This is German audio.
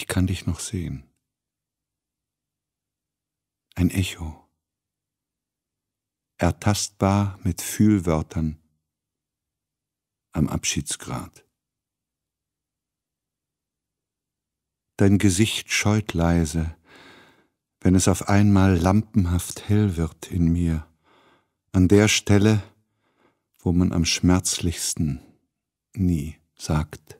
ich kann dich noch sehen. Ein Echo, ertastbar mit Fühlwörtern am Abschiedsgrad. Dein Gesicht scheut leise, wenn es auf einmal lampenhaft hell wird in mir, an der Stelle, wo man am schmerzlichsten nie sagt,